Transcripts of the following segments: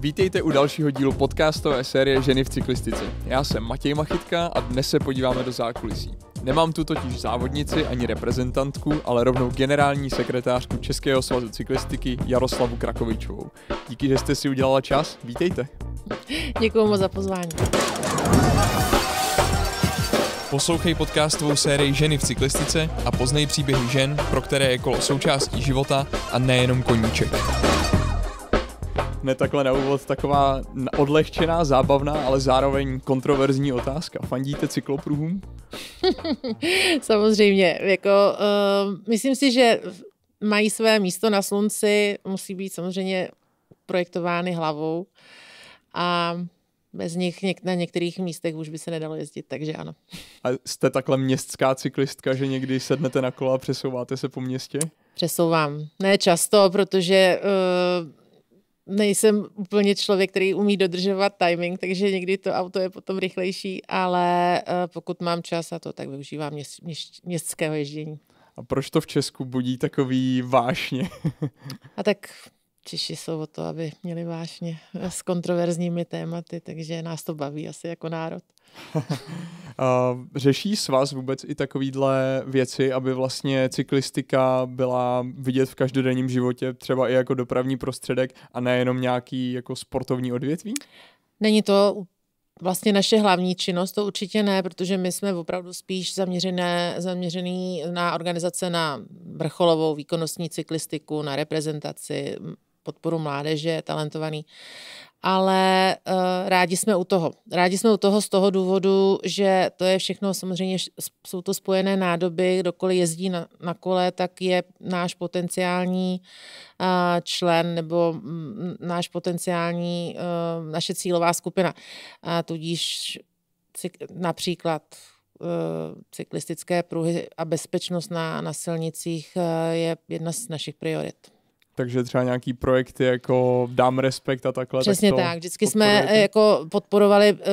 Vítejte u dalšího dílu podcastové série Ženy v cyklistice. Já jsem Matěj Machytka a dnes se podíváme do zákulisí. Nemám tu totiž závodnici ani reprezentantku, ale rovnou generální sekretářku Českého svazu cyklistiky Jaroslavu Krakovičovou. Díky, že jste si udělala čas, vítejte. Děkuji moc za pozvání. Poslouchej podcastovou sérii Ženy v cyklistice a poznej příběhy žen, pro které je kolo součástí života a nejenom koníček hned takhle na úvod taková odlehčená, zábavná, ale zároveň kontroverzní otázka. Fandíte cyklopruhům? Samozřejmě, jako uh, myslím si, že mají své místo na slunci, musí být samozřejmě projektovány hlavou a bez nich něk- na některých místech už by se nedalo jezdit, takže ano. A jste takhle městská cyklistka, že někdy sednete na kola a přesouváte se po městě? Přesouvám. Ne často, protože uh, nejsem úplně člověk, který umí dodržovat timing, takže někdy to auto je potom rychlejší, ale eh, pokud mám čas a to, tak využívám měst, měst, městského ježdění. A proč to v Česku budí takový vášně? a tak Češi jsou o to, aby měli vášně s kontroverzními tématy, takže nás to baví asi jako národ. Řeší s vás vůbec i takovýhle věci, aby vlastně cyklistika byla vidět v každodenním životě, třeba i jako dopravní prostředek a nejenom nějaký jako sportovní odvětví? Není to vlastně naše hlavní činnost, to určitě ne, protože my jsme opravdu spíš zaměřené, zaměřený na organizace na vrcholovou výkonnostní cyklistiku, na reprezentaci, podporu mládeže, talentovaný. Ale uh, rádi jsme u toho. Rádi jsme u toho z toho důvodu, že to je všechno, samozřejmě jsou to spojené nádoby, kdokoliv jezdí na, na kole, tak je náš potenciální uh, člen nebo m, mm, náš potenciální, uh, naše cílová skupina. A tudíž cik, například cyklistické pruhy a bezpečnost na, na silnicích je jedna z našich priorit takže třeba nějaký projekty jako Dám respekt a takhle. Přesně tak, to tak. vždycky podporujete. jsme eh, jako podporovali eh,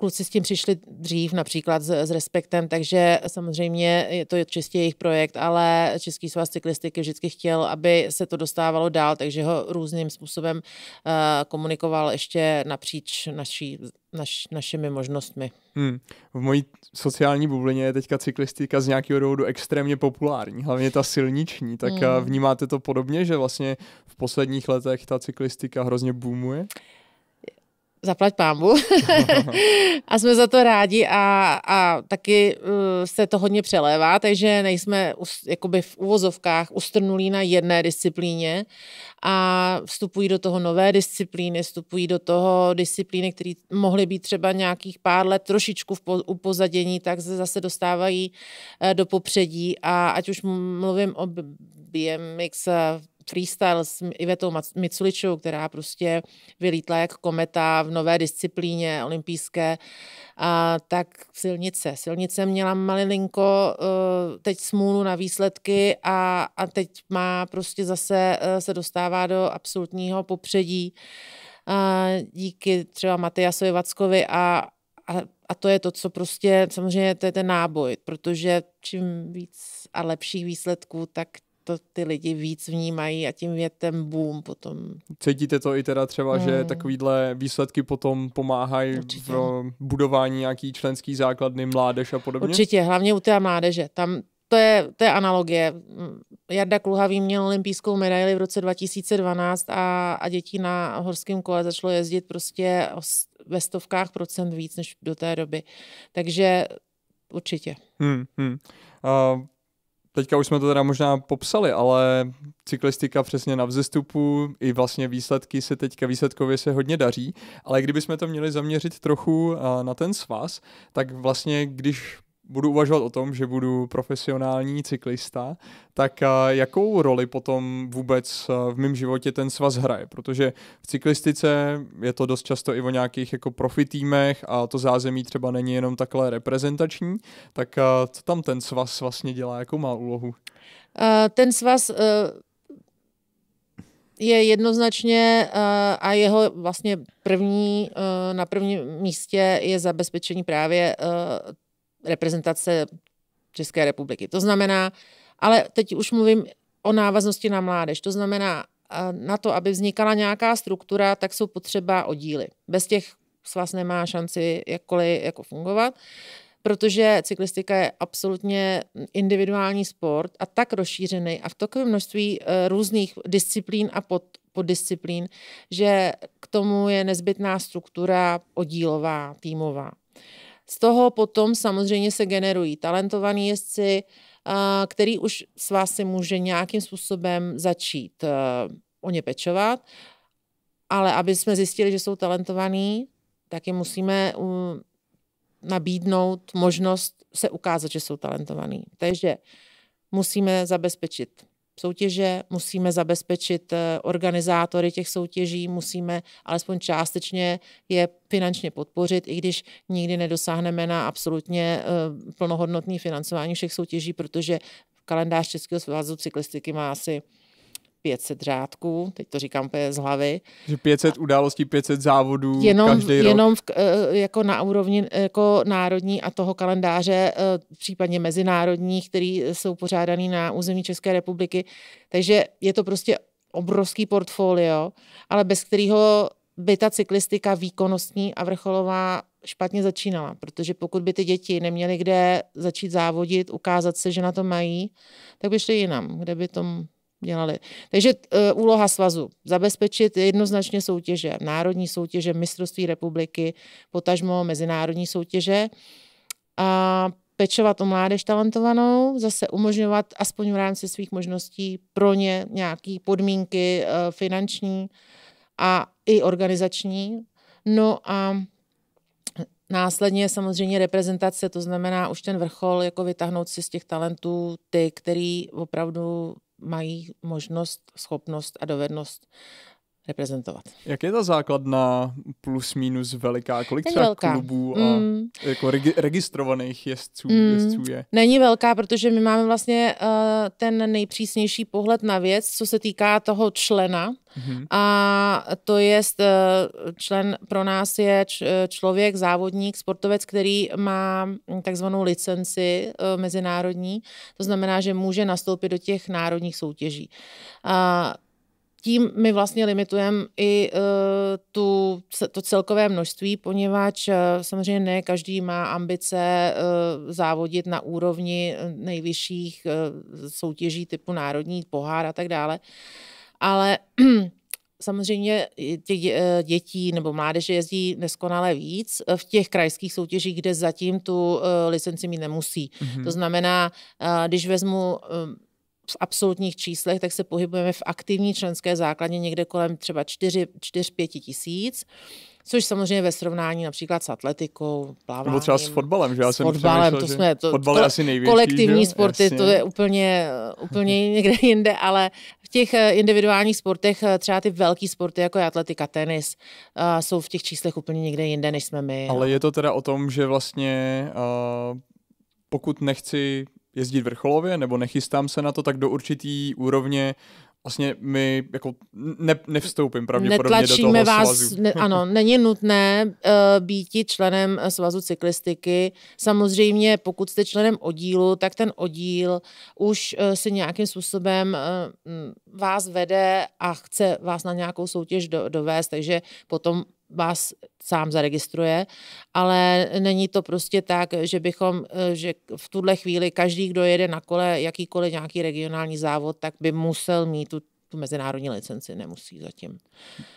kluci s tím přišli dřív, například s, s Respektem, takže samozřejmě je to čistě jejich projekt, ale Český svaz cyklistiky vždycky chtěl, aby se to dostávalo dál, takže ho různým způsobem uh, komunikoval ještě napříč naší, naš, našimi možnostmi. Hmm. V mojí sociální bublině je teďka cyklistika z nějakého důvodu extrémně populární, hlavně ta silniční. Tak hmm. Eh, vnímáte to podobně, že vlastně v posledních letech ta cyklistika hrozně boomuje? Uh, zaplať pámbu. a jsme za to rádi a, a taky uh, se to hodně přelévá, takže nejsme us, jakoby v uvozovkách ustrnulí na jedné disciplíně a vstupují do toho nové disciplíny, vstupují do toho disciplíny, které mohly být třeba nějakých pár let trošičku v po, upozadění, tak se zase dostávají uh, do popředí a ať už mluvím o BMX freestyle s Ivetou Miculičou, která prostě vylítla jak kometa v nové disciplíně olympijské, a tak silnice. Silnice měla malilinko eh, teď smůlu na výsledky a, a teď má prostě zase eh, se dostává do absolutního popředí eh, díky třeba Matyasovi Vackovi a, a, a to je to, co prostě, samozřejmě to je ten náboj, protože čím víc a lepších výsledků, tak to ty lidi víc vnímají a tím je ten boom potom. Cítíte to i teda třeba, hmm. že takovýhle výsledky potom pomáhají v budování nějaký členský základny, mládež a podobně? Určitě, hlavně u té mládeže. Tam to je, to je analogie. Jarda Kluhavý měl olympijskou medaili v roce 2012 a, a děti na horském kole začalo jezdit prostě ve stovkách procent víc než do té doby. Takže určitě. Hmm, hmm. Uh teďka už jsme to teda možná popsali, ale cyklistika přesně na vzestupu i vlastně výsledky se teďka výsledkově se hodně daří, ale kdybychom to měli zaměřit trochu eh, na ten svaz, tak vlastně když budu uvažovat o tom, že budu profesionální cyklista, tak eh, jakou roli potom vůbec eh, v mém životě ten svaz hraje? Protože v cyklistice je to dost často i o nějakých jako profitýmech a to zázemí třeba není jenom takhle reprezentační, tak eh, co tam ten svaz vlastně dělá, jakou má úlohu? ten svaz je jednoznačně a jeho vlastně první, na prvním místě je zabezpečení právě reprezentace České republiky. To znamená, ale teď už mluvím o návaznosti na mládež. To znamená, na to, aby vznikala nějaká struktura, tak jsou potřeba oddíly. Bez těch svaz nemá šanci jakkoliv jako fungovat, protože cyklistika je absolutně individuální sport a tak rozšířený a v takovém množství eh, různých disciplín a pod, poddisciplín, že k tomu je nezbytná struktura oddílová, týmová. Z toho potom samozřejmě se generují talentovaní jezdci, který už s vás si může nějakým způsobem začít e, o ně pečovat, ale aby jsme zjistili, že jsou talentovaní, tak je musíme nabídnout možnost se ukázat, že jsou talentovaní. Takže musíme zabezpečit soutěže, musíme zabezpečit eh, organizátory těch soutěží, musíme alespoň částečně je finančně podpořit, i když nikdy nedosáhneme na absolutně eh, plnohodnotné financování všech soutěží, protože kalendář Českého svazu cyklistiky má asi 500 řádků, teď to říkám úplně z hlavy. Že 500 událostí, 500 závodů jenom, každý rok. Jenom v, eh, jako na úrovni eh, jako národní a toho kalendáře, eh, případně mezinárodních, který jsou pořádaný na území České republiky. Takže je to prostě obrovský portfolio, ale bez kterého by ta cyklistika výkonnostní a vrcholová špatně začínala, protože pokud by ty děti neměly kde začít závodit, ukázat se, že na to mají, tak by šly jinam, kde by tom dělali. Takže e, úloha svazu zabezpečit jednoznačně soutěže, národní soutěže, mistrovství republiky, potažmo mezinárodní soutěže a pečovat o mládež talentovanou, zase umožňovat aspoň v rámci svých možností pro ně nějaké podmínky e, finanční a i organizační. No a Následně samozřejmě reprezentace, to znamená už ten vrchol, jako vytáhnout si z těch talentů ty, který opravdu mají možnost, schopnost a dovednost reprezentovat. Jak je ta základna plus minus veliká? Kolik Není třeba velká. klubů a mm. jako regi- registrovaných jezdců, mm. jezdců je? Není velká, protože my máme vlastně uh, ten nejpřísnější pohled na věc, co se týká toho člena. Mm-hmm. A to je uh, eh, člen pro nás je č- eh, člověk, závodník, sportovec, který má takzvanou licenci uh, mezinárodní. To znamená, že může nastoupit do těch národních soutěží. Uh, tím my vlastně limitujeme i uh, tu, to celkové množství, poněvadž uh, samozřejmě ne každý má ambice uh, závodit na úrovni nejvyšších uh, soutěží typu národní pohár a tak dále. Ale samozřejmě těch dětí nebo mládeže jezdí neskonale víc v těch krajských soutěžích, kde zatím tu licenci mít nemusí. Mm-hmm. To znamená, když vezmu v absolutních číslech, tak se pohybujeme v aktivní členské základně někde kolem třeba 4-5 tisíc. Což samozřejmě ve srovnání například s atletikou, pláváním. Nebo třeba s fotbalem, že já s jsem fotbalem, to jsme, to, fotbal je asi největší, kolektivní že? sporty, Jasně. to je úplně, úplně někde jinde, ale v těch eh, individuálních sportech, eh, třeba ty velký sporty, jako je atletika, tenis, eh, jsou v těch číslech úplně někde jinde, než jsme my. Ale no. je to teda o tom, že vlastně uh, pokud nechci jezdit vrcholově, nebo nechystám se na to, tak do určitý úrovně vlastně my jako ne, nevstoupím pravděpodobně Netlačíme do toho vás, svazu. Ne, ano, není nutné uh, být členem eh, svazu cyklistiky. Samozřejmě, pokud jste členem oddílu, tak ten oddíl už uh, si nějakým způsobem uh, vás vede a chce vás na nějakou soutěž do, dovést, takže potom vás sám zaregistruje, ale není to prostě tak, že bychom, eh, že v tuhle chvíli každý, kdo jede na kole jakýkoliv nějaký regionální závod, tak by musel mít tu, tu mezinárodní licenci, nemusí zatím.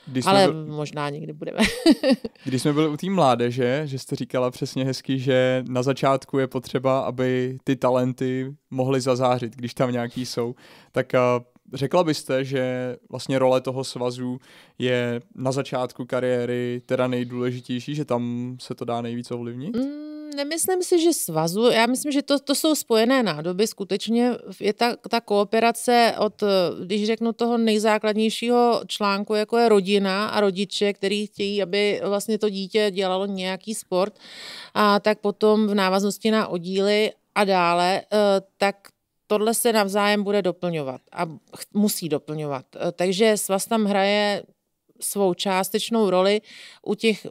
Když ale byl... možná někdy budeme. Když jsme byli u té mládeže, že jste říkala přesně hezky, že na začátku je potřeba, aby ty talenty mohly zazářit, když tam nějaký jsou, tak eh, Řekla byste, že vlastně role toho svazu je na začátku kariéry teda nejdůležitější, že tam se to dá nejvíc ovlivnit? Mm nemyslím si, že svazu. Já myslím, že to, to jsou spojené nádoby. Skutečně je ta, ta kooperace od, když řeknu, toho nejzákladnějšího článku, jako je rodina a rodiče, který chtějí, aby vlastně to dítě dělalo nějaký sport, a tak potom v návaznosti na oddíly a dále, eh, tak tohle se navzájem bude doplňovat a musí doplňovat. E, takže svaz tam hraje svou částečnou roli u těch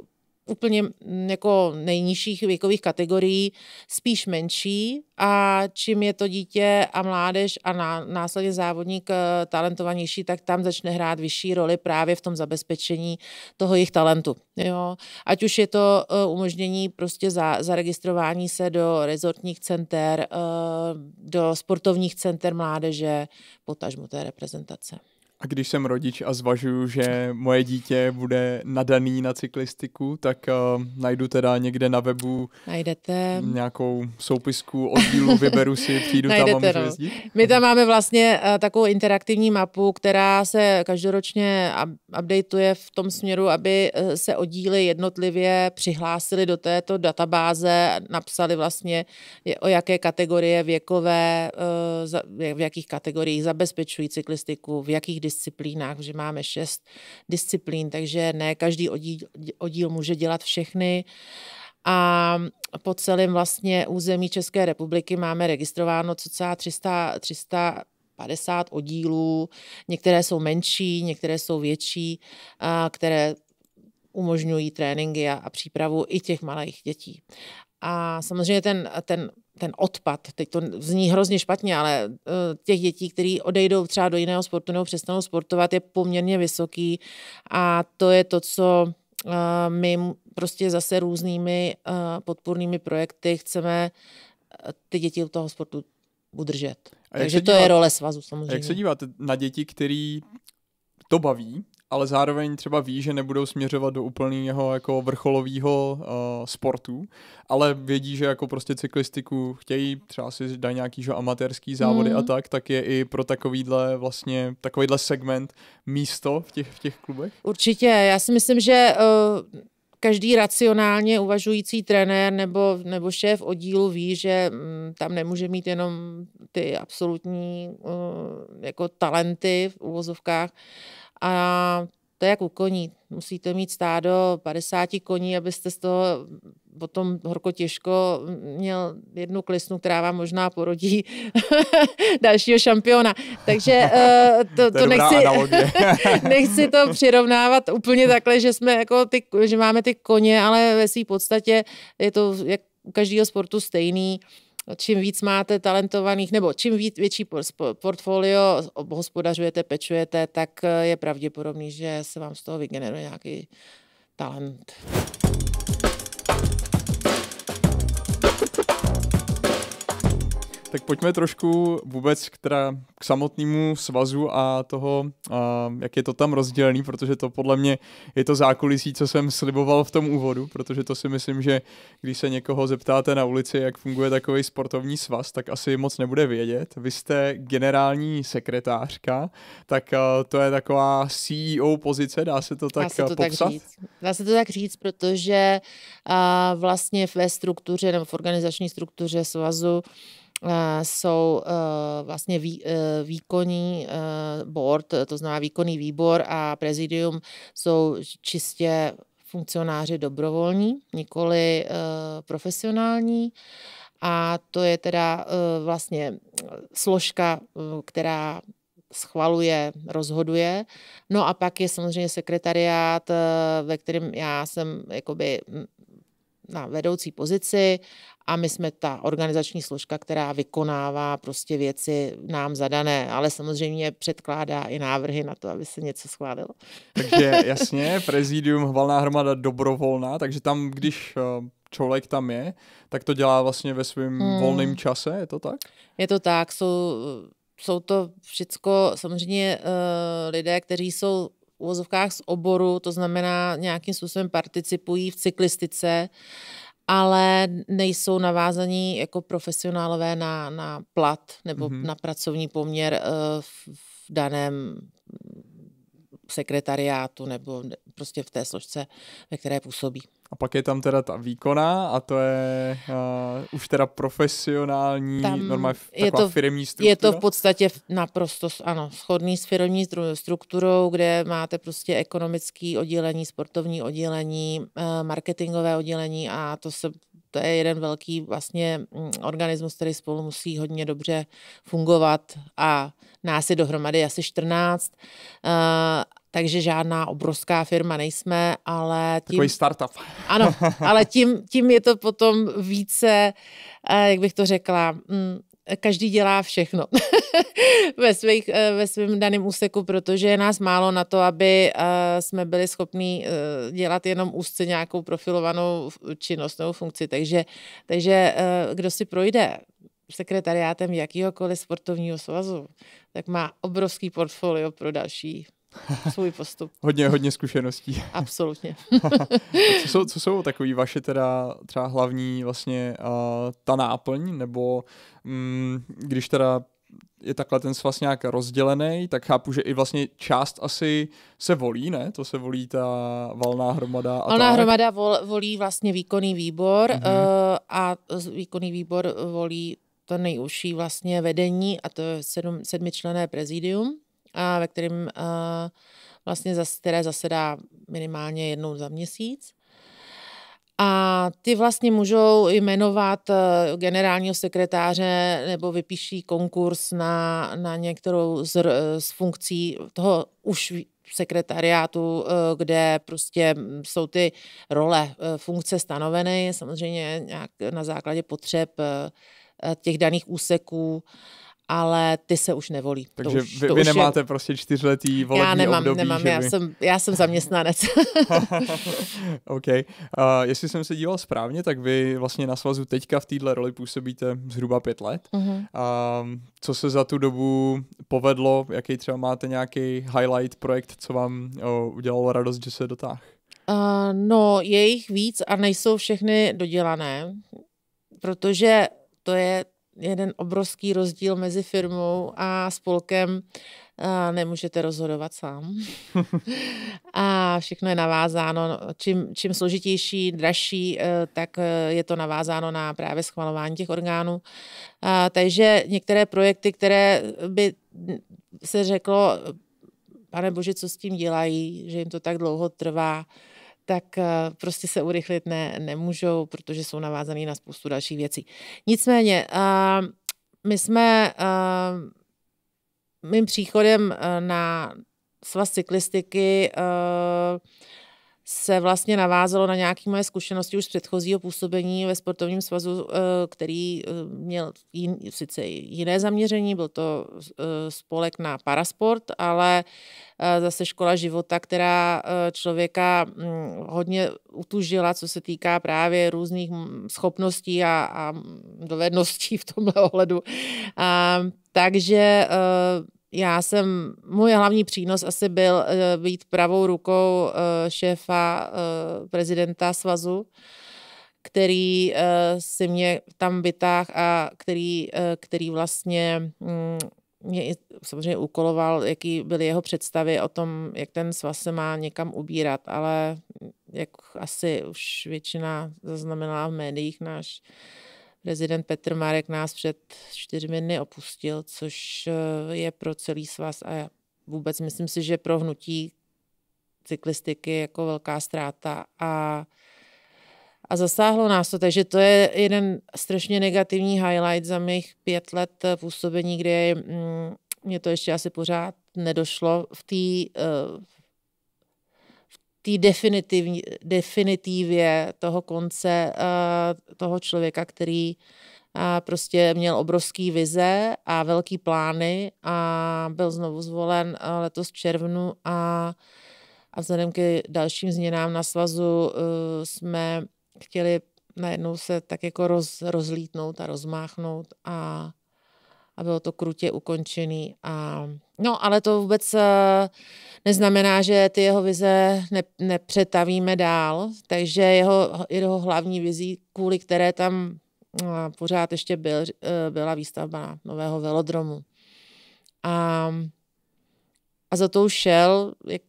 úplně mm, jako nejnižších věkových kategorií, spíš menší a čím je to dítě a mládež a následně závodník eh, talentovanější, tak tam začne hrát vyšší roli právě v tom zabezpečení toho jejich talentu. Jo? Ať už je to eh, umožnění prostě za, zaregistrování se do rezortních center, eh, do sportovních center mládeže, potažmo té reprezentace. A když jsem rodič a zvažuju, že moje dítě bude nadaný na cyklistiku, tak uh, najdu teda někde na webu Najdete. nějakou soupisku oddílu, vyberu si, přijdu Najdete, tam a můžu no. jezdit. My tam máme vlastně uh, takovou interaktivní mapu, která se každoročně updateuje v tom směru, aby eh, se oddíly jednotlivě přihlásili do této databáze, napsali vlastně o jaké kategorie věkové, uh, za, v jakých kategoriích zabezpečují cyklistiku, v jakých disciplínách, že máme šest disciplín, takže ne každý oddíl, oddíl může dělat všechny. A po celém vlastně území České republiky máme registrováno cca 300, 300 50 oddílů, některé jsou menší, některé jsou větší, a které umožňují tréninky a, a přípravu i těch malých dětí. A samozřejmě ten, ten, ten odpad, teď to zní hrozně špatně, ale eh, těch dětí, které odejdou třeba do jiného sportu nebo přestanou sportovat, je poměrně vysoký a to je to, co eh, my prostě zase různými eh, podpůrnými projekty chceme ty děti u toho sportu udržet. Takže to díváte, je role svazu samozřejmě. Jak se díváte na děti, který to baví, ale zároveň třeba ví, že nebudou směřovat do úplného jako vrcholového uh, eh, sportu, ale vědí, že jako prostě cyklistiku chtějí, třeba si dají nějaký že amatérský závody mm. a tak, tak je i pro takovýhle vlastně, takovýhle segment místo v těch, v těch klubech? Určitě, já si myslím, že uh, každý racionálně uvažující trenér nebo, nebo šéf oddílu ví, že mm, tam nemůže mít jenom ty absolutní uh, jako talenty v uvozovkách, uh, a to je jak u koní. Musíte mít stádo 50 koní, abyste z toho mm, potom horko těžko mm, měl jednu klisnu, která vám možná porodí dalšího šampiona. Takže uh, to, to, to nechci, nechci to přirovnávat úplně takhle, že jsme jako ty, že máme ty koně, ale ve své podstatě je to jak u každého sportu stejný. Uh, čím víc máte talentovaných, nebo čím víc, větší portfolio obhospodařujete pečujete, tak eh, je pravděpodobný, že se vám z toho vygeneruje nějaký talent. Tak pojďme trošku vůbec k, teda, k samotnému svazu a toho, a jak je to tam rozdělený, protože to podle mě je to zákulisí, co jsem sliboval v tom úvodu, protože to si myslím, že když se někoho zeptáte na ulici, jak funguje takový sportovní svaz, tak asi moc nebude vědět. Vy jste generální sekretářka, tak to je taková CEO pozice, dá se to tak dá se to popsat? Tak říct. Dá se to tak říct, protože a, vlastně ve struktuře nebo v organizační struktuře svazu Eh, jsou eh, vlastně vý, eh, výkonní board, to znamená výkonný výbor a prezidium jsou čistě funkcionáři dobrovolní, nikoli profesionální. A to je teda vlastně složka, která schvaluje, rozhoduje. No a pak je samozřejmě sekretariát, ve kterém já jsem jakoby na vedoucí pozici a my jsme ta organizační složka, která vykonává prostě věci nám zadané, ale samozřejmě předkládá i návrhy na to, aby se něco schválilo. Takže jasně, prezidium, hvalná hromada dobrovolná, takže tam, když eh, člověk tam je, tak to dělá vlastně ve svém hmm. volném čase, je to tak? Je to tak, jsou, jsou to všecko samozřejmě uh, lidé, kteří jsou uvozovkách z oboru, to znamená nějakým způsobem participují v cyklistice, ale nejsou navázaní jako profesionálové na, na plat nebo mm-hmm. na pracovní poměr eh, v, v daném sekretariátu nebo prostě v té složce, ve které působí. A pak je tam teda ta výkona a to je uh, už teda profesionální, tam normálně je to, firmní struktura. Je to v podstatě naprosto ano, shodný s firmní strukturou, kde máte prostě ekonomické oddělení, sportovní oddělení, eh, marketingové oddělení a to se to je jeden velký vlastně mm, organismus, který spolu musí hodně dobře fungovat a nás je dohromady asi 14 takže žádná obrovská firma nejsme, ale... Tím, Takový startup. Ano, ale tím, tím je to potom více, eh, jak bych to řekla, mm, každý dělá všechno ve, svých, eh, ve svém daném úseku, protože je nás málo na to, aby eh, jsme byli schopni dělat jenom úzce nějakou profilovanou činnostnou funkci. Takže, takže kdo si projde sekretariátem jakýhokoliv sportovního svazu, tak má obrovský portfolio pro další svůj postup. hodně, hodně zkušeností. Absolutně. co, jsou, co jsou takový vaše teda třeba hlavní vlastně uh, ta náplň, nebo um, když teda je takhle ten svaz nějak rozdělený, tak chápu, že i vlastně část asi se volí, ne? To se volí ta valná hromada. A valná tak. hromada vol, volí vlastně výkonný výbor mm-hmm. uh, a výkonný výbor volí to nejužší vlastně vedení a to je sedm, sedmičlené prezidium ve kterém vlastně zase, které zasedá minimálně jednou za měsíc. A ty vlastně můžou jmenovat e, generálního sekretáře nebo vypíší konkurs na, na některou z, e, z funkcí toho už sekretariátu, e, kde prostě jsou ty role, funkce stanoveny, samozřejmě nějak na základě potřeb těch daných úseků ale ty se už nevolí. Takže to už, vy, to vy už nemáte je... prostě čtyřletý volební Já nemám, období, nemám, já, by... jsem, já jsem zaměstnanec. OK. Uh, jestli jsem se díval správně, tak vy vlastně na svazu teďka v téhle roli působíte zhruba pět let. Mm-hmm. Uh, co se za tu dobu povedlo, jaký třeba máte nějaký highlight projekt, co vám uh, udělalo radost, že se dotáh? Uh, no, je jich víc a nejsou všechny dodělané, protože to je jeden obrovský rozdíl mezi firmou a spolkem. A nemůžete rozhodovat sám. a všechno je navázáno, čím, čím složitější, dražší, eh, tak eh, je to navázáno na právě schvalování těch orgánů. A, takže některé projekty, které by se řeklo, pane bože, co s tím dělají, že jim to tak dlouho trvá, tak eh, prostě se urychlit ne, nemůžou, protože jsou navázaný na spoustu dalších věcí. Nicméně, uh, my jsme uh, mým příchodem na svaz cyklistiky uh, se vlastně navázalo na nějaké moje zkušenosti už z předchozího působení ve sportovním svazu, eh, který eh, měl jin, sice jiné zaměření, byl to eh, spolek na parasport, ale zase škola života, která člověka mm, hodně utužila, co se týká právě různých mm, schopností a, a dovedností v tomhle ohledu. A, takže já jsem, můj hlavní přínos asi byl eh, být pravou rukou eh, šéfa eh, prezidenta svazu, který si mě tam vytáh a který, který vlastně mm, mě samozřejmě úkoloval, jaký byly jeho představy o tom, jak ten svaz se má někam ubírat, ale jak asi už většina zaznamenala v médiích náš Prezident Petr Marek nás před čtyřmi dny opustil, což eh, je pro celý svaz a vůbec myslím si, že pro hnutí cyklistiky jako velká ztráta a, a zasáhlo nás to. Takže to je jeden strašně negativní highlight za mých pět let eh, působení, kde mě mm, to ještě asi pořád nedošlo v té eh, té definitivě toho konce eh, toho člověka, který a eh, prostě měl obrovský vize a velký plány a byl znovu zvolen eh, letos v červnu a, a vzhledem ke dalším změnám na svazu uh, jsme chtěli najednou se tak jako roz, rozlítnout a rozmáchnout a a bylo to krutě ukončený. A, no, ale to vůbec eh, neznamená, že ty jeho vize ne, nepřetavíme dál, takže jeho, jeho hlavní vizí, kvůli které tam eh, pořád ještě byl, eh, byla výstavba nového velodromu. A, a za to už šel, jak,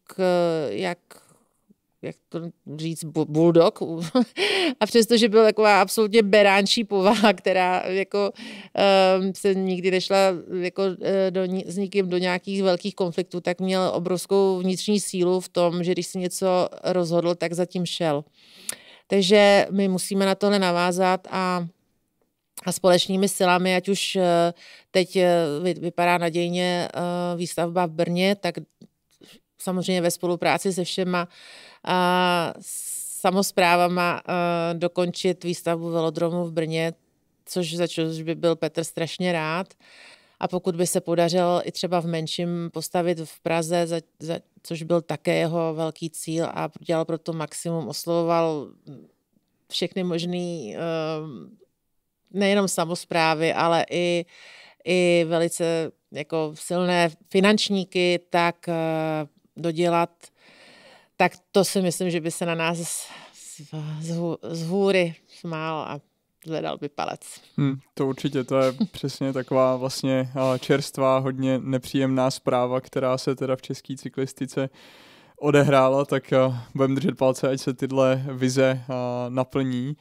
jak jak to říct, bulldog. a přestože byl taková absolutně beránčí povaha, která jako um, se nikdy nešla jako eh, do, s nikým do nějakých velkých konfliktů, tak měl obrovskou vnitřní sílu v tom, že když si něco rozhodl, tak zatím šel. Takže my musíme na tohle navázat a a společnými silami, ať už eh, teď eh, vypadá nadějně výstavba v Brně, tak samozřejmě ve spolupráci se všema a, samozprávama a, dokončit výstavbu velodromu v Brně, což za což by byl Petr strašně rád. A pokud by se podařilo i třeba v menším postavit v Praze, za, za, což byl také jeho velký cíl a dělal pro to maximum, oslovoval všechny možné, ehm, nejenom samozprávy, ale i, i velice jako silné finančníky, tak eh, dodělat, tak to si myslím, že by se na nás z, z, z hůry smál a zvedal by palec. Hmm, to určitě, to je přesně taková vlastně čerstvá, hodně nepříjemná zpráva, která se teda v české cyklistice odehrála, tak budeme držet palce, ať se tyhle vize naplní.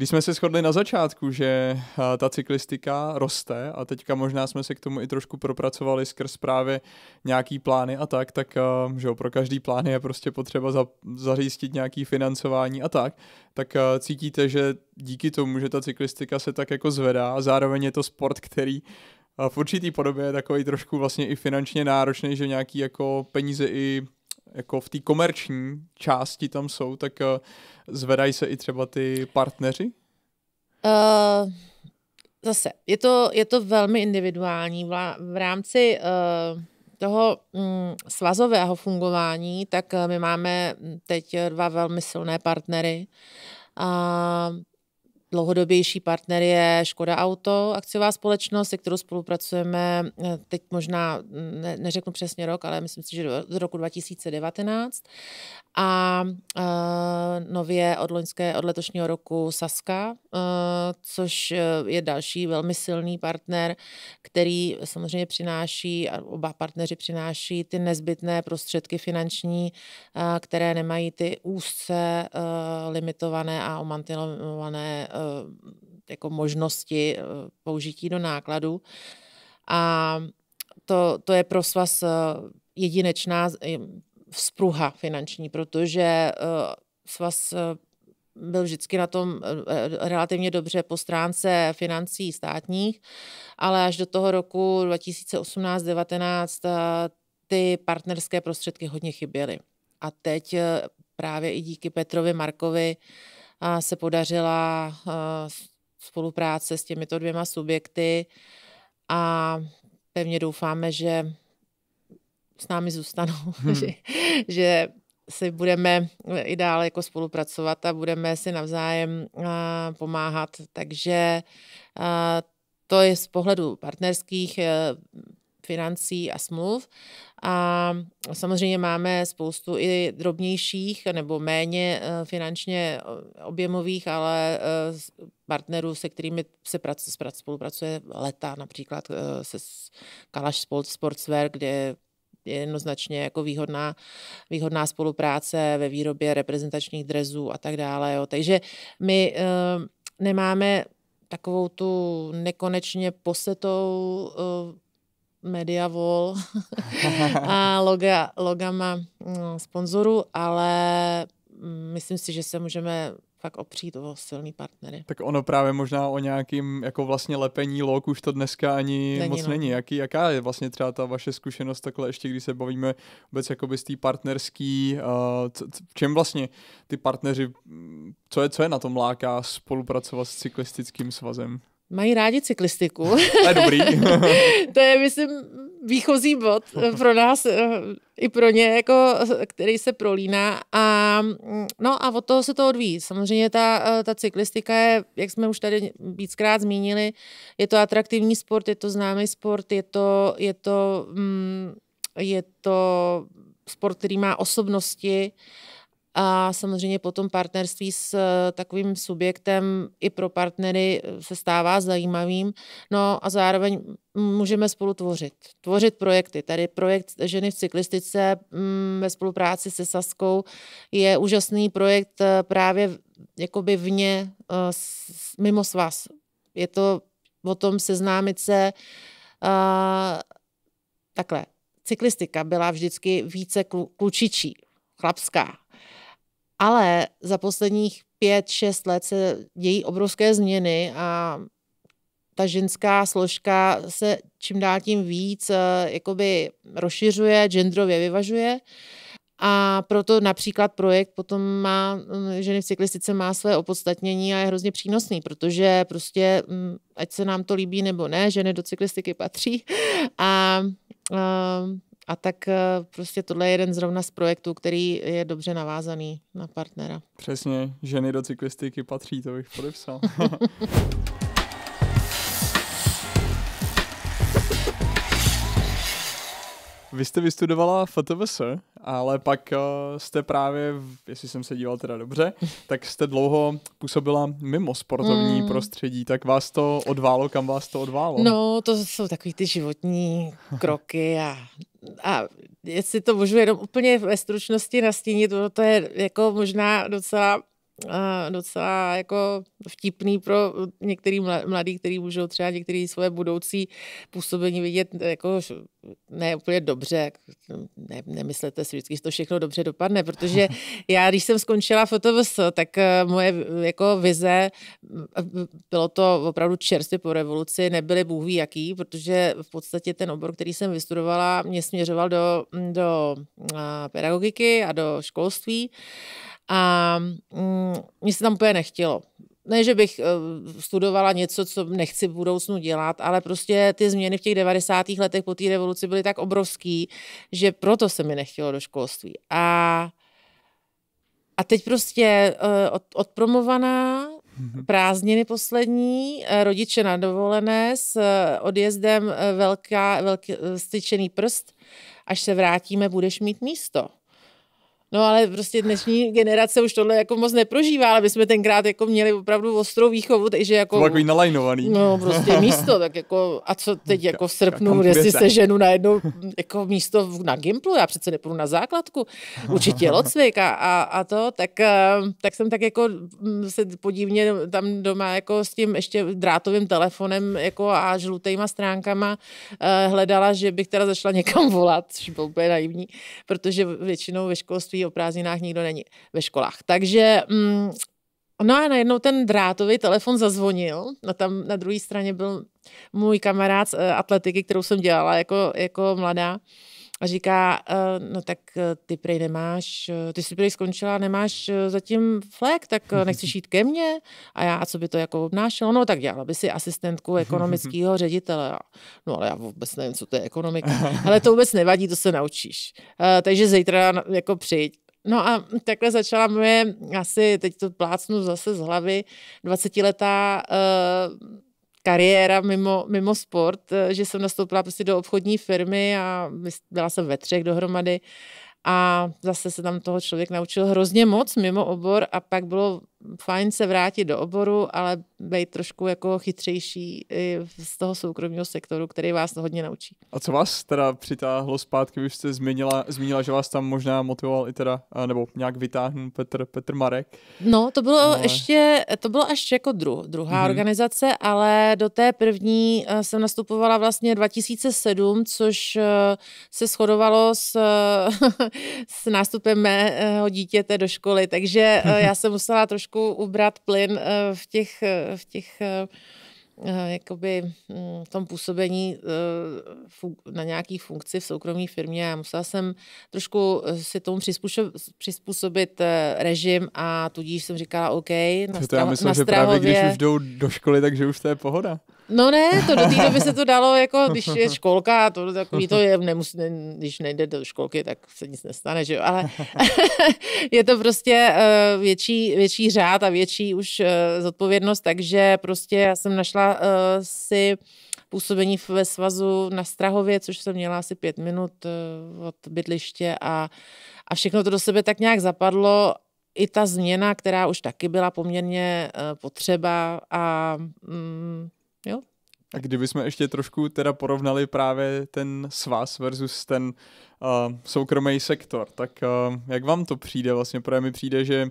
Když jsme se shodli na začátku, že eh, ta cyklistika roste a teďka možná jsme se k tomu i trošku propracovali skrz právě nějaký plány a tak, tak eh, že pro každý plán je prostě potřeba za, zařístit nějaký financování a tak, tak eh, cítíte, že díky tomu, že ta cyklistika se tak jako zvedá a zároveň je to sport, který v určitý podobě je takový trošku vlastně i finančně náročný, že nějaký jako peníze i jako v té komerční části tam jsou, tak eh, zvedají se i třeba ty partneři? Uh, zase, je to, je to velmi individuální. V rámci uh, toho um, svazového fungování, tak my máme teď dva velmi silné partnery. Uh, Dlouhodobější partner je Škoda Auto, akciová společnost, se kterou spolupracujeme eh, teď možná, mm, ne, neřeknu přesně rok, ale myslím si, že z roku 2019. A uh, nově od, loňské, od letošního roku Saska, uh, což je další velmi silný partner, který samozřejmě přináší, a oba partneři přináší ty nezbytné prostředky finanční, uh, které nemají ty úzce uh, limitované a omantilované uh, Eh, jako možnosti eh, použití do nákladu. A to, to je pro svaz eh, jedinečná vzpruha finanční, protože svaz byl vždycky na tom relativně dobře po stránce financí státních, ale až do toho roku 2018-19 ty partnerské prostředky hodně chyběly. A teď právě i díky Petrovi Markovi uh, se podařila eh, spolupráce s těmito dvěma subjekty a pevně doufáme, že s námi zůstanou, hmm. že, že si budeme eh, i dále jako spolupracovat a budeme si navzájem eh, pomáhat. Takže to je z pohledu partnerských financí a smluv. A samozřejmě máme spoustu i drobnějších nebo méně eh, finančně eh, objemových, ale eh, partnerů, se kterými se spolupracuje leta, například se Kalaš Sportswear, kde je jednoznačně jako výhodná, výhodná spolupráce ve výrobě reprezentačních drezů a tak dále. Jo. Takže my nemáme takovou tu nekonečně posetou media wall a loga, logama mm, sponzorů, ale mm, myslím si, že se můžeme fakt opřít o silný partnery. Tak ono právě možná o nějakým jako vlastně lepení log už to dneska ani není, moc no. není. Jaký, jaká je vlastně třeba ta vaše zkušenost takhle ještě, když se bavíme vůbec jakoby z té partnerský, uh, v čem vlastně ty partneři, mm, co je, co je na tom láká spolupracovat s cyklistickým svazem? mají rádi cyklistiku. To je dobrý. to je, myslím, výchozí bod pro nás eh, i pro ně, jako, který se prolíná. A, no a od toho se to odvíjí. Samozřejmě ta, eh, ta cyklistika je, jak jsme už tady víckrát zmínili, je to atraktivní sport, je to známý sport, je to, je to, mm, je to sport, který má osobnosti. Uh, a samozřejmě potom partnerství s eh, takovým subjektem i pro partnery eh, se stává zajímavým. No a zároveň můžeme spolu tvořit. Tvořit projekty. Tady projekt Ženy v cyklistice mm, ve spolupráci se Saskou je úžasný projekt eh, právě jakoby vně, mimo svaz. Je to o tom seznámit se takhle. Cyklistika byla vždycky více klučičí, chlapská. Ale za posledních pět, šest let se dějí obrovské změny a ta ženská složka se čím dál tím víc eh, jakoby rozšiřuje, genderově vyvažuje. A proto například projekt potom má, mm, ženy v cyklistice má své opodstatnění a je hrozně přínosný, protože prostě, mm, ať se nám to líbí nebo ne, ženy do cyklistiky patří. A, a eh, a tak eh, prostě tohle je jeden zrovna z projektů, který je dobře navázaný na partnera. Přesně, ženy do cyklistiky patří, to bych podepsal. Vy jste vystudovala FTVS, ale pak eh, jste právě, jestli jsem se díval teda dobře, tak jste dlouho působila mimo sportovní mm. prostředí, tak vás to odválo, kam vás to odválo? No, to jsou takový ty životní kroky a a jestli to můžu jenom úplně ve stručnosti nastínit, to je jako možná docela docela jako vtipný pro některý mladý, který můžou třeba některé svoje budoucí působení vidět eh, jako ne úplně dobře. Ne, nemyslete si vždycky, že to všechno dobře dopadne, protože já, když jsem skončila fotovs, tak eh, moje jako vize, bylo to opravdu čerstvě po revoluci, nebyly bůh ví jaký, protože v podstatě ten obor, který jsem vystudovala, mě směřoval do, do eh, pedagogiky a do školství. A mm, mně se tam úplně nechtělo. Ne, že bych eh, studovala něco, co nechci v budoucnu dělat, ale prostě ty změny v těch 90. letech po té revoluci byly tak obrovský, že proto se mi nechtělo do školství. A, a teď prostě eh, od, odpromovaná, mhm. prázdniny poslední, eh, rodiče na dovolené s odjezdem velká, velký styčený prst, až se vrátíme, budeš mít místo. No ale prostě dnešní generace už tohle jako moc neprožívá, ale my jsme tenkrát jako měli opravdu ostrou výchovu, takže jako... To takový nalajnovaný. No prostě místo, tak jako a co teď jako v srpnu, jestli se ženu na jedno jako místo na Gimplu, já přece nepůjdu na základku, určitě locvik a, a, a to, tak, eh, tak jsem tak jako mm, se podívně tam doma jako s tím ještě drátovým telefonem jako a žlutýma stránkama eh, hledala, že bych teda zašla někam volat, což bylo úplně naivní, protože většinou ve školství školství, o prázdninách nikdo není ve školách. Takže mm, No a najednou ten drátový telefon zazvonil. No tam na druhé straně byl můj kamarád z eh, atletiky, kterou jsem dělala jako, jako mladá. A říká, eh, no tak eh, ty prej nemáš, eh, ty jsi prej skončila, nemáš zatím flek, tak nechceš jít ke mně? A já, a co by to jako obnášelo? No tak dělala by si asistentku ekonomického ředitele. No ale já vůbec nevím, co to je ekonomika. Ale to vůbec nevadí, to se naučíš. Takže zítra jako přijď. No a takhle začala moje, asi teď to plácnu zase z hlavy, 20-letá uh, kariéra mimo, mimo sport, eh, že jsem nastoupila prostě do obchodní firmy a byla jsem ve třech dohromady a zase se tam toho člověk naučil hrozně moc mimo obor a pak bylo fajn se vrátit do oboru, ale být trošku jako chytřejší i z toho soukromého sektoru, který vás hodně naučí. A co vás teda přitáhlo zpátky? Vy jste zmínila, zmínila že vás tam možná motivoval i teda, nebo nějak vytáhnul Petr, Petr Marek. No, to bylo ale... ještě, to bylo až jako dru, druhá mm-hmm. organizace, ale do té první e, jsem nastupovala vlastně 2007, což e, se shodovalo s, e, s nástupem mého dítěte do školy, takže já jsem musela trošku trošku ubrat plyn eh, v těch, eh, v těch eh, jakoby mm, v tom působení na nějaký funkci v soukromé firmě Já musela jsem trošku si tomu přizpůsobit režim a tudíž jsem říkala OK. Na, to já myslím, na že právě když už jdou do školy, takže už to je pohoda. No ne, to do té doby se to dalo, jako když je školka, to takový to je, nemus, ne, když nejde do školky, tak se nic nestane, že jo, ale je to prostě uh, větší, větší řád a větší už uh, zodpovědnost, takže prostě já jsem našla uh, si působení ve svazu na Strahově, což jsem měla asi pět minut od bydliště a, a všechno to do sebe tak nějak zapadlo i ta změna, která už taky byla poměrně potřeba a mm, Jo. A kdybychom ještě trošku teda porovnali právě ten svaz versus ten uh, soukromý sektor, tak uh, jak vám to přijde vlastně? Protože mi přijde, že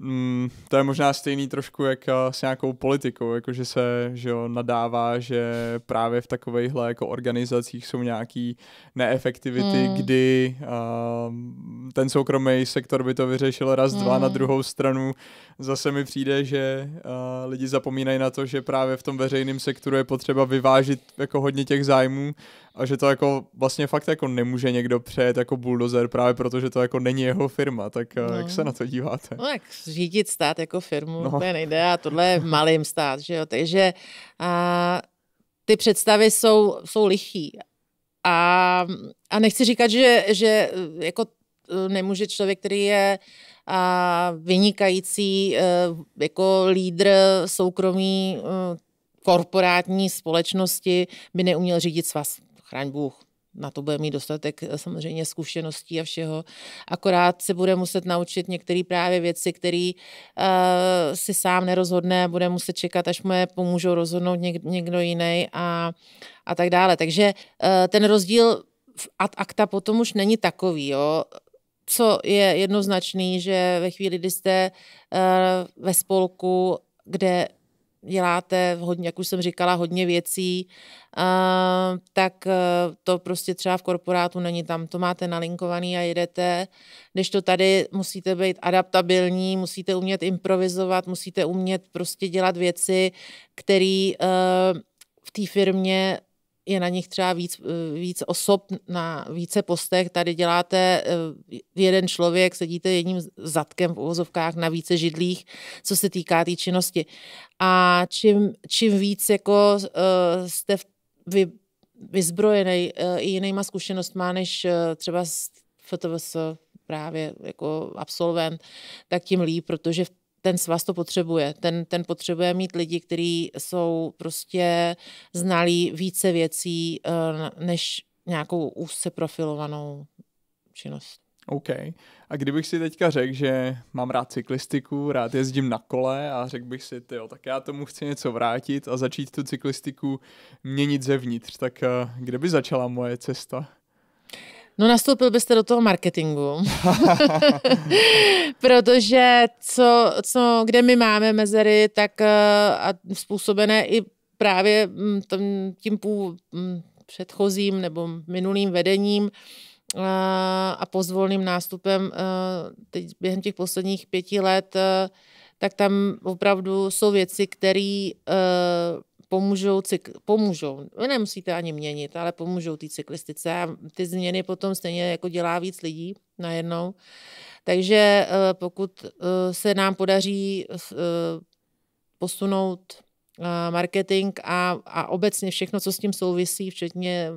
Mm, to je možná stejný trošku jak eh, s nějakou politikou, jakože se že jo, nadává, že právě v takovýchhle jako organizacích jsou nějaký neefektivity, mm. kdy uh, ten soukromý sektor by to vyřešil raz, mm. dva, na hmm. druhou stranu zase mi přijde, že uh, lidi zapomínají na to, že právě v tom veřejném sektoru je potřeba vyvážit jako hodně těch zájmů a že to jako vlastně fakt jako nemůže někdo přejet jako buldozer právě proto, že to jako není jeho firma, tak eh, no. jak se na to díváte? No jak řídit stát jako firmu, no. to nejde a tohle je malým stát, že jo, takže a, ty představy jsou, jsou lichý a, a nechci říkat, že, že eh, jako eh, nemůže člověk, který je a vynikající jako lídr soukromí korporátní společnosti by neuměl řídit svaz chraň Bůh, na to bude mít dostatek eh, samozřejmě zkušeností a všeho. Akorát se bude muset naučit některé právě věci, které uh, si sám nerozhodne, bude muset čekat, až mu je pomůžou rozhodnout něk, někdo jiný a, a tak dále. Takže uh, ten rozdíl v ad acta potom už není takový, jo. Co je jednoznačný, že ve chvíli, kdy jste uh, ve spolku, kde děláte hodně, jak už jsem říkala, hodně věcí, uh, tak uh, to prostě třeba v korporátu není tam, to máte nalinkovaný a jedete, když to tady musíte být adaptabilní, musíte umět improvizovat, musíte umět prostě dělat věci, které uh, v té firmě je na nich třeba víc, eh, víc osob na více postech. Tady děláte eh, jeden člověk, sedíte jedním zadkem v uvozovkách na více židlích, co se týká té tý činnosti. A čím, čím víc jako eh, jste vy, vyzbrojený i jinýma zkušenostma, než třeba FTVS právě jako absolvent, tak tím líp, protože v ten svaz to potřebuje. Ten, ten potřebuje mít lidi, kteří jsou prostě znalí více věcí eh, než nějakou úzce profilovanou činnost. OK. A kdybych si teďka řekl, že mám rád cyklistiku, rád jezdím na kole a řekl bych si, jo, tak já tomu chci něco vrátit a začít tu cyklistiku měnit zevnitř, tak eh, kde by začala moje cesta? No nastoupil byste do toho marketingu, protože co, co, kde my máme mezery, tak eh, a způsobené i právě mm, tím půl mm, předchozím nebo minulým vedením eh, a pozvolným nástupem eh, teď během těch posledních pěti let, tak tam opravdu jsou věci, které pomůžou, cykl, pomůžou, vy nemusíte ani měnit, ale pomůžou té cyklistice a ty změny potom stejně jako dělá víc lidí najednou. Takže eh, pokud eh, se nám podaří eh, posunout marketing a, a obecně všechno, co s tím souvisí, včetně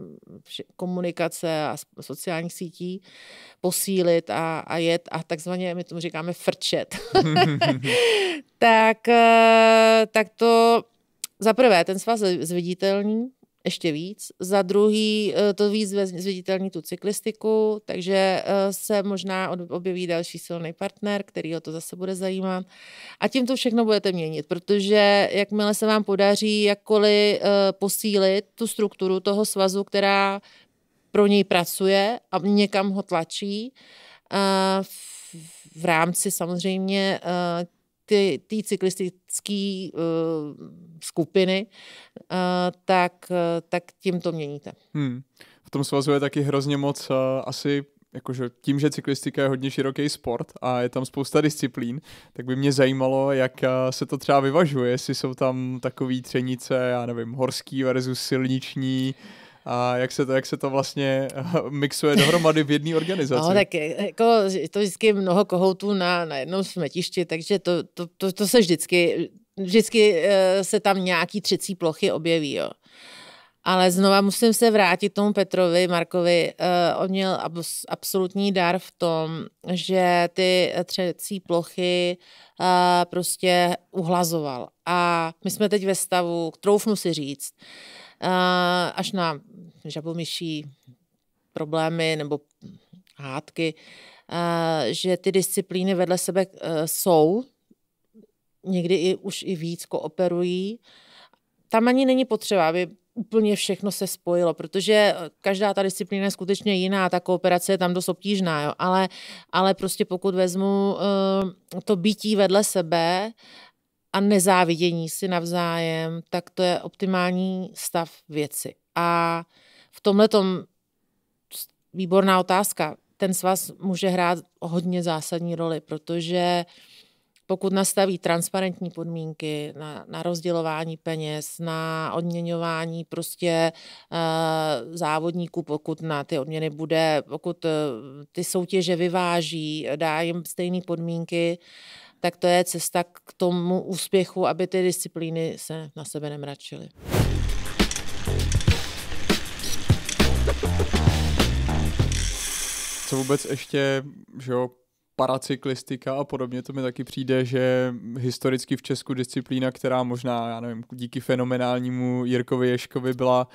komunikace a sociálních sítí, posílit a, a jet a takzvaně, my tomu říkáme frčet, tak, tak to za prvé, ten svaz zviditelní ještě víc, za druhý eh, to víc zviditelní tu cyklistiku, takže eh, se možná objeví další silný partner, který ho to zase bude zajímat. A tím to všechno budete měnit, protože jakmile se vám podaří jakkoliv eh, posílit tu strukturu toho svazu, která pro něj pracuje a někam ho tlačí, v rámci samozřejmě té cyklisty specifické uh, eh, skupiny, uh, tak, uh, tak tím to měníte. Hmm. V tom svazu je taky hrozně moc uh, asi jakože tím, že cyklistika je hodně široký sport a je tam spousta disciplín, tak by mě zajímalo, jak se to třeba vyvažuje, jestli jsou tam takové třenice, já nevím, horský versus silniční a jak se to, jak se to vlastně eh, mixuje dohromady v jedné organizaci. No, tak eh, jako, to vždycky mnoho kohoutů na, na jednom smetišti, takže to, to, to, to se vždycky, vždycky eh, se tam nějaký třecí plochy objeví, jo. Ale znova musím se vrátit tomu Petrovi, Markovi. Uh, on měl abs- absolutní dar v tom, že ty třecí plochy uh, prostě uhlazoval. A my jsme teď ve stavu, troufnu si říct, uh, až na žabomyší problémy nebo hádky, eh, že ty disciplíny vedle sebe eh, jsou, někdy i už i víc kooperují. Tam ani není potřeba, aby úplně všechno se spojilo, protože každá ta disciplína je skutečně jiná, ta kooperace je tam dost obtížná, jo? Ale, ale prostě pokud vezmu uh, to bytí vedle sebe, a nezávidění si navzájem, tak to je optimální stav věci. A v tomhle tom výborná otázka. Ten svaz může hrát hodně zásadní roli, protože pokud nastaví transparentní podmínky na, na rozdělování peněz, na odměňování prostě uh, závodníků, pokud na ty odměny bude, pokud uh, ty soutěže vyváží, dá jim stejné podmínky, uh, tak to je cesta k tomu úspěchu, aby ty disciplíny se na sebe nemračily. Co vůbec ještě, že jo, paracyklistika a podobně, to mi taky přijde, že historicky v Česku disciplína, která možná, já nevím, díky fenomenálnímu Jirkovi Ješkovi byla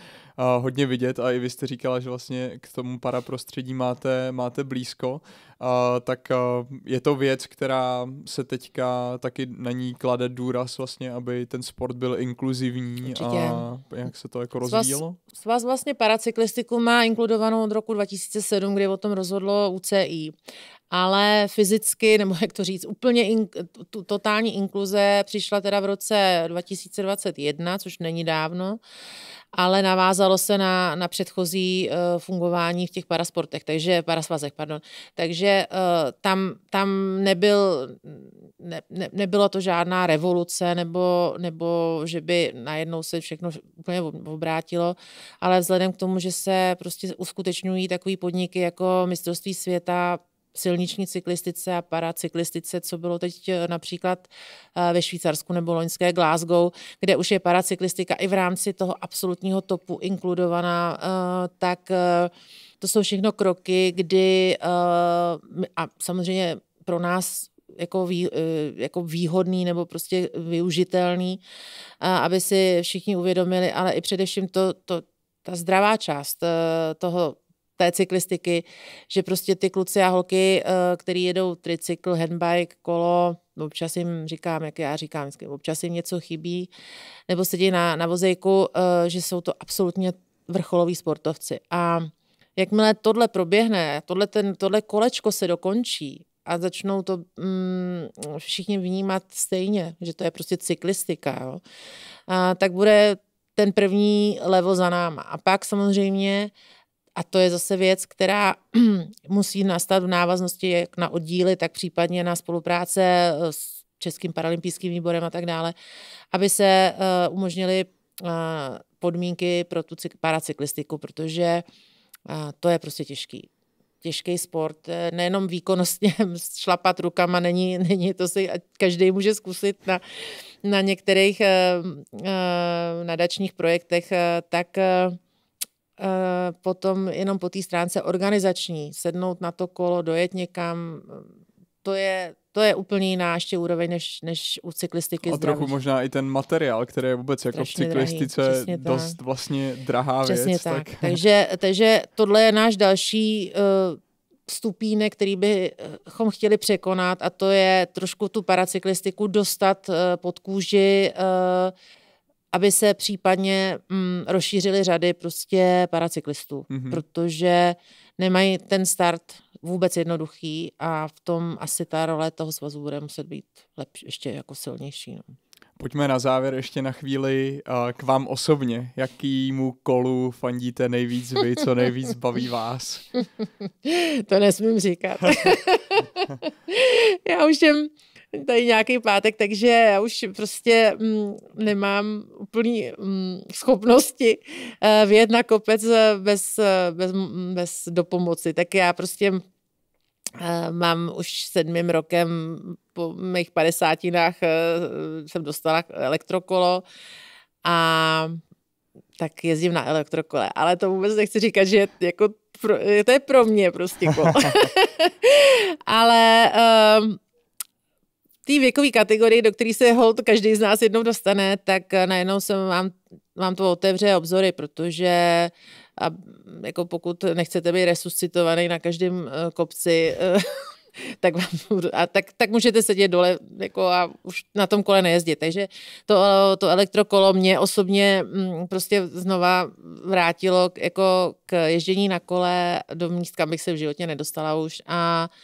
uh, hodně vidět a i vy jste říkala, že vlastně k tomu paraprostředí máte, máte blízko, uh, tak uh, je to věc, která se teďka taky na ní klade důraz vlastně, aby ten sport byl inkluzivní Určitě. a jak se to jako rozvíjelo? S vás vlastně paracyklistiku má inkludovanou od roku 2007, kdy o tom rozhodlo UCI ale fyzicky, nebo jak to říct, úplně in, totální inkluze přišla teda v roce 2021, což není dávno, ale navázalo se na, na předchozí uh, fungování v těch parasportech, takže parasvazech, pardon. Takže uh, tam, tam nebyl, ne, ne, nebylo to žádná revoluce, nebo, nebo že by najednou se všechno úplně obrátilo, ale vzhledem k tomu, že se prostě uskutečňují takové podniky jako mistrovství světa, silniční cyklistice a paracyklistice, co bylo teď eh, například eh, ve Švýcarsku nebo loňské Glasgow, kde už je paracyklistika i v rámci toho absolutního topu inkludovaná, eh, tak to jsou všechno kroky, kdy a samozřejmě pro nás jako, vý, jako výhodný nebo prostě využitelný, aby si všichni uvědomili, ale i především to, to, ta zdravá část toho té cyklistiky, že prostě ty kluci a holky, eh, který jedou tricykl, handbike, kolo, občas jim říkám, jak já říkám, občas jim něco chybí, nebo sedí na, na vozejku, eh, že jsou to absolutně vrcholoví sportovci. A jakmile tohle proběhne, tohle, ten, tohle kolečko se dokončí a začnou to mm, všichni vnímat stejně, že to je prostě cyklistika, jo, a tak bude ten první levo za náma. A pak samozřejmě a to je zase věc, která musí nastat v návaznosti jak na oddíly, tak případně na spolupráce eh, s Českým paralympijským výborem a tak dále, aby se uh, umožnily uh, podmínky pro tu paracyklistiku, protože uh, to je prostě těžký těžký sport, nejenom výkonnostně šlapat rukama, není, není to si každý může zkusit na, na některých uh, nadačních projektech, tak uh, potom jenom po té stránce organizační, sednout na to kolo, dojet někam, to je, to je úplně jiná ještě úroveň než, než u cyklistiky. A trochu možná i ten materiál, který je vůbec jako v cyklistice drahý, dost tak. vlastně drahá Přesně věc. Tak. Tak. takže, takže tohle je náš další uh, eh, stupínek, který bychom chtěli překonat a to je trošku tu paracyklistiku dostat uh, pod kůži uh, aby se případně mm, rozšířily řady prostě paracyklistů, mm-hmm. protože nemají ten start vůbec jednoduchý a v tom asi ta role toho svazu bude muset být lepší, ještě jako silnější. No. Pojďme na závěr ještě na chvíli k vám osobně. Jakýmu kolu fandíte nejvíc vy, co nejvíc baví vás? to nesmím říkat. Já už jsem tady nějaký pátek, takže já už prostě mm, nemám úplný mm, schopnosti uh, vyjet na kopec eh, bez, eh, bez, mm, bez dopomoci. Tak já prostě uh, mám už sedmým rokem po mých padesátinách uh, jsem dostala elektrokolo a tak jezdím na elektrokole, ale to vůbec nechci říkat, že jako pro, to je pro mě prostě kolo. ale um, té věkové kategorii, do které se hold každý z nás jednou dostane, tak eh, najednou jsem vám, vám to otevře obzory, protože a jako pokud nechcete být resuscitovaný na každém uh, kopci, uh, tak, vám, a tak, tak můžete sedět dole jako a už na tom kole nejezdit. Takže to, to elektrokolo mě osobně m, mm, prostě znova vrátilo k, jako k ježdění na kole do míst, kam bych se v životě nedostala už a uh,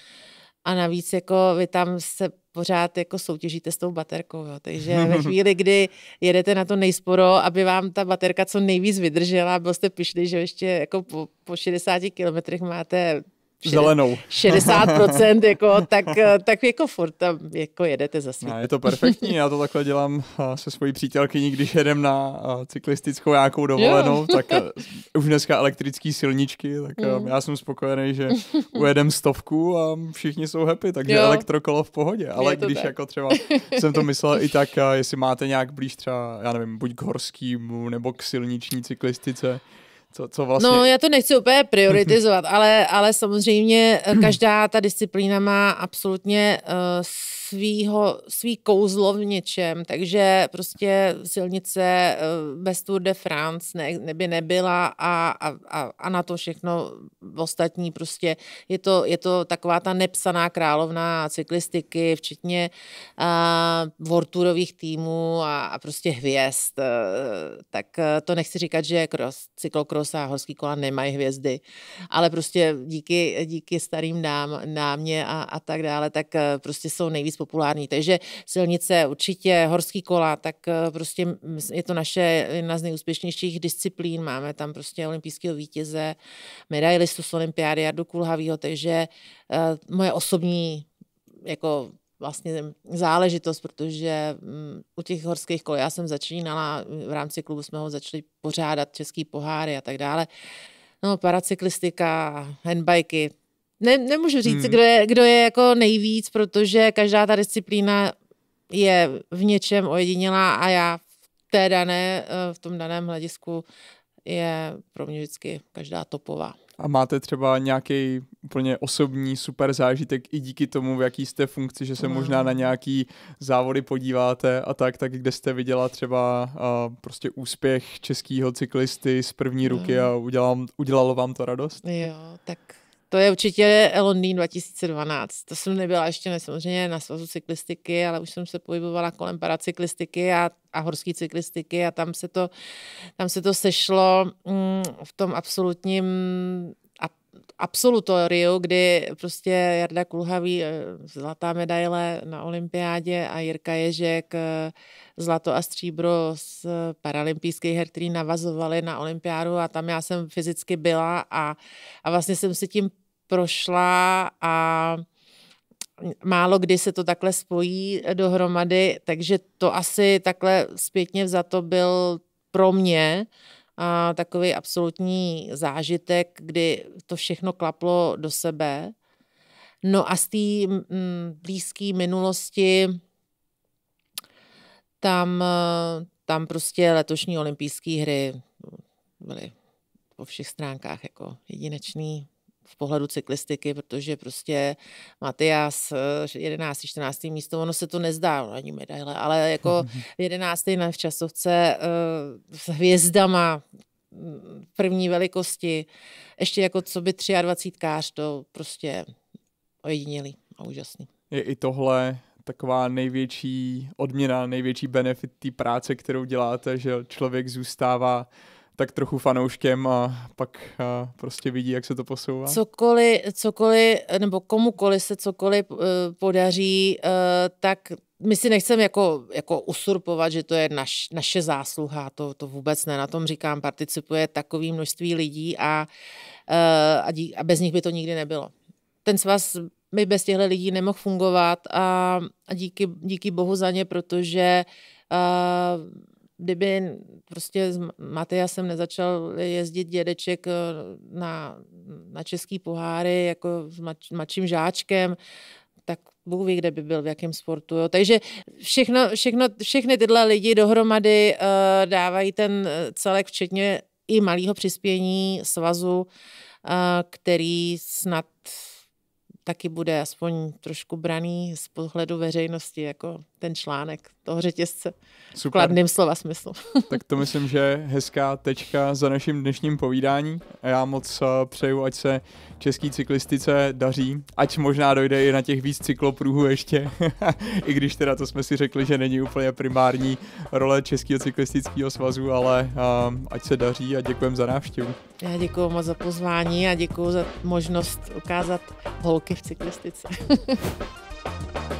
a navíc jako vy tam se pořád jako soutěžíte s tou baterkou, jo. takže ve chvíli, kdy jedete na to nejsporo, aby vám ta baterka co nejvíc vydržela, byl jste pišli, že ještě jako po, po 60 kilometrech máte zelenou. 60%, jako, tak, tak jako furt tam jako jedete za svět. je to perfektní, já to takhle dělám eh, se svojí přítelkyní, když jedem na eh, cyklistickou nějakou dovolenou, jo. tak eh, už dneska elektrický silničky, tak mm. já jsem spokojený, že ujedem stovku a všichni jsou happy, takže jo. elektrokolo v pohodě, ale když tak. jako třeba jsem to myslel i tak, jestli máte nějak blíž třeba, já nevím, buď k horskýmu nebo k silniční cyklistice, co, co vlastně... No, já to nechci úplně prioritizovat, ale, ale samozřejmě eh, každá ta disciplína má absolutně uh, svýho, svý kouzlo v něčem, takže prostě silnice eh, bez Tour de France ne, ne by nebyla a, a, a na to všechno ostatní prostě je to, je to taková ta nepsaná královna cyklistiky, včetně uh, eh, vorturových týmů a, a prostě hvězd, uh, tak uh, to nechci říkat, že cross, cyklokros a horský kola nemají hvězdy, ale prostě díky, díky starým nám, námě a, a tak dále, tak uh, prostě jsou nejvíc populární. Takže silnice určitě, horský kola, tak eh, prostě mm, je to naše jedna z nejúspěšnějších disciplín. Máme tam prostě olympijského vítěze, medailistu z olympiády Jardu Kulhavýho, takže eh, moje osobní jako vlastně záležitost, protože mm, u těch horských kol já jsem začínala, mm, v rámci klubu jsme ho začali pořádat český poháry a tak dále. No, paracyklistika, handbiky, ne, nemůžu říct, hmm. kdo, je, kdo je jako nejvíc, protože každá ta disciplína je v něčem ojedinělá a já v té dané, eh, v tom daném hledisku je pro mě vždycky každá topová. A máte třeba nějaký úplně osobní super zážitek i díky tomu, v jaký jste funkci, že se hmm. možná na nějaký závody podíváte a tak, tak kde jste viděla třeba uh, prostě úspěch českého cyklisty z první ruky hmm. a udělám, udělalo vám to radost? Jo, tak to je určitě Londýn 2012. To jsem nebyla ještě ne, samozřejmě na svazu cyklistiky, ale už jsem se pohybovala kolem paracyklistiky a, a horské cyklistiky a tam se to, tam se to sešlo mm, v tom absolutním absolutoriu, kdy prostě Jarda Kulhavý eh, zlatá medaile na olympiádě a Jirka Ježek eh, zlato a stříbro z paralympijských her, který navazovali na olympiádu a tam já jsem fyzicky byla a, a vlastně jsem si tím prošla a málo kdy se to takhle spojí dohromady, takže to asi takhle zpětně to byl pro mě a takový absolutní zážitek, kdy to všechno klaplo do sebe. No a z té blízké minulosti tam, tam prostě letošní olympijské hry byly po všech stránkách jako jedinečný v pohledu cyklistiky, protože prostě Matias 11. 14. místo, ono se to nezdá, no, ani medaile, ale jako 11. na včasovce eh, s hvězdama, mm, první velikosti, ještě jako co by 23 kář, to prostě ojedinělý a úžasný. Je i tohle taková největší odměna, největší benefit té práce, kterou děláte, že člověk zůstává tak trochu fanouškem a pak a prostě vidí, jak se to posouvá? Cokoliv, cokoliv nebo komukoliv se cokoliv uh, podaří, uh, tak my si nechceme jako, jako usurpovat, že to je naš, naše zásluha, to, to vůbec ne, na tom říkám, participuje takové množství lidí a, uh, a, dí, a bez nich by to nikdy nebylo. Ten svaz by bez těchto lidí nemohl fungovat a, a díky, díky bohu za ně, protože uh, kdyby prostě s Matyasem nezačal jezdit dědeček eh, na, na český poháry jako s mladším žáčkem, tak Bůh ví, kde by byl, v jakém sportu. Jo. Takže všechno, všechno, všechny tyhle lidi dohromady uh, dávají ten eh, celek, včetně i malého přispění svazu, uh, který snad taky bude aspoň trošku braný z pohledu veřejnosti jako ten článek toho řetězce Super. v kladným slova smyslu. tak to myslím, že je hezká tečka za naším dnešním povídání. Já moc eh, přeju, ať se český cyklistice daří, ať možná dojde i na těch víc cyklopruhů ještě, i když teda to jsme si řekli, že není úplně primární role Českého cyklistického svazu, ale um, ať se daří a děkujeme za návštěvu. Já děkuji moc za pozvání a děkuji za možnost ukázat holky v cyklistice.